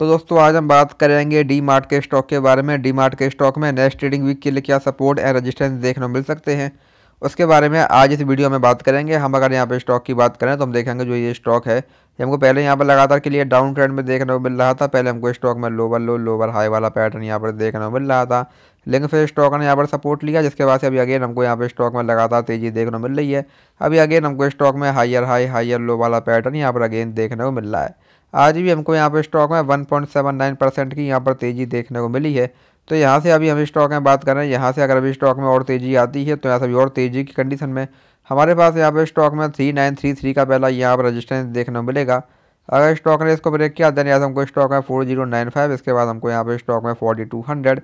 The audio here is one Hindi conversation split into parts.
तो दोस्तों आज हम बात करेंगे डी मार्ट के स्टॉक के बारे में डी मार्ट के स्टॉक में नेक्स्ट ट्रेडिंग वीक के लिए क्या सपोर्ट एंड रजिस्टेंस देखने मिल सकते हैं उसके बारे में आज इस वीडियो में बात करेंगे हम अगर यहाँ पे स्टॉक की बात करें तो हम देखेंगे जो ये स्टॉक है ये हमको पहले यहाँ पर लगातार के लिए डाउन ट्रेंड में देखने को मिल रहा था पहले हमको स्टॉक में लोवर लो लोवर हाई वाला पैटर्न यहाँ पर देखने को मिल रहा था लेकिन फिर स्टॉक ने यहाँ पर सपोर्ट लिया जिसके बाद से अभी अगेन हमको यहाँ पर स्टॉक में लगातार तेज़ी देखने को मिल रही है अभी अगेन हमको स्टॉक में हायर हाई हायर लो वाला पैटर्न यहाँ पर अगेन देखने को मिल रहा है आज भी हमको यहाँ पर स्टॉक में नाइन परसेंट की यहाँ पर तेज़ी देखने को मिली है तो यहाँ से अभी हम स्टॉक में बात कर रहे हैं यहाँ से अगर अभी स्टॉक में और तेज़ी आती है तो यहाँ से अभी और तेज़ी की कंडीशन में हमारे पास यहाँ पर स्टॉक में थ्री नाइन थ्री थ्री का पहला यहाँ पर रजिस्टेंस देखने को मिलेगा अगर स्टॉक ने इसको ब्रेक किया देन यहाँ से हमको स्टॉक में फोर जीरो नाइन फाइव इसके बाद हमको यहाँ पर स्टॉक में फोर्टी टू हंड्रेड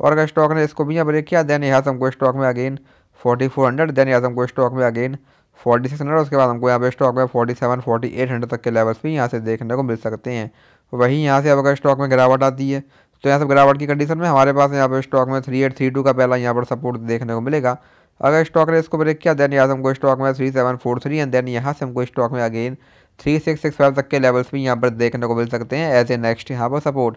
और अगर स्टॉक ने इसको भी यहाँ ब्रेक किया देन यहाँ से हमको स्टॉक में again forty four hundred then यहाँ से हमको स्टॉक में अगेन फोर्टी सिक्स हंड्रेड उसके बाद हमको यहाँ पे स्टॉक में forty seven forty eight hundred तक के लेवल्स भी यहाँ से देखने को मिल सकते हैं वहीं यहाँ से अब अगर स्टॉक में गिरावट आती है तो यहाँ से गिरावट की कंडीशन में हमारे पास यहाँ पर स्टॉक में थ्री एट थ्री टू का पहला यहाँ पर सपोर्ट देखने को मिलेगा अगर स्टॉक ने इसको ब्रेक किया देन यहाँ से हमको स्टॉक में three seven four three and then यहाँ से हमको स्टॉक में again three six six five तक के लेवल्स भी यहाँ पर देखने को मिल सकते हैं एज ए नेक्स्ट यहाँ पर सपोर्ट